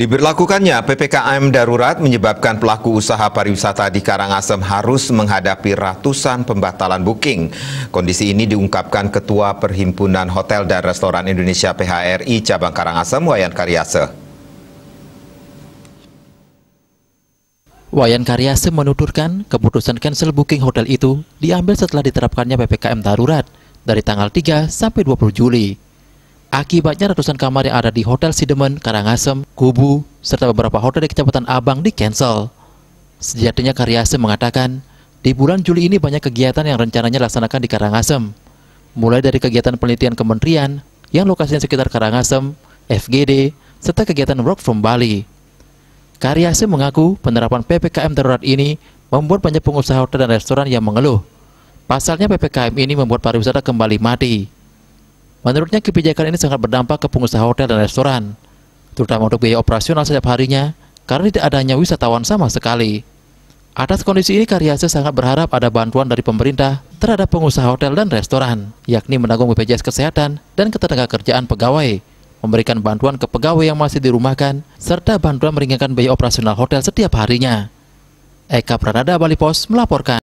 Diberlakukannya PPKM darurat menyebabkan pelaku usaha pariwisata di Karangasem harus menghadapi ratusan pembatalan booking. Kondisi ini diungkapkan Ketua Perhimpunan Hotel dan Restoran Indonesia PHRI Cabang Karangasem Wayan Karyase. Wayan Karyase menuturkan keputusan cancel booking hotel itu diambil setelah diterapkannya PPKM darurat dari tanggal 3 sampai 20 Juli. Akibatnya ratusan kamar yang ada di Hotel Sidemen, Karangasem, Kubu, serta beberapa hotel di Kecamatan Abang di cancel. Sejatinya Karyasem mengatakan, di bulan Juli ini banyak kegiatan yang rencananya dilaksanakan di Karangasem. Mulai dari kegiatan penelitian kementerian yang lokasinya sekitar Karangasem, FGD, serta kegiatan work from Bali. Karyasem mengaku penerapan PPKM darurat ini membuat banyak pengusaha hotel dan restoran yang mengeluh. Pasalnya PPKM ini membuat pariwisata kembali mati. Menurutnya kebijakan ini sangat berdampak ke pengusaha hotel dan restoran, terutama untuk biaya operasional setiap harinya karena tidak adanya wisatawan sama sekali. Atas kondisi ini Karyase sangat berharap ada bantuan dari pemerintah terhadap pengusaha hotel dan restoran, yakni menanggung BPJS Kesehatan dan ketenaga kerjaan pegawai, memberikan bantuan ke pegawai yang masih dirumahkan, serta bantuan meringankan biaya operasional hotel setiap harinya. Eka Pranada Bali Pos melaporkan.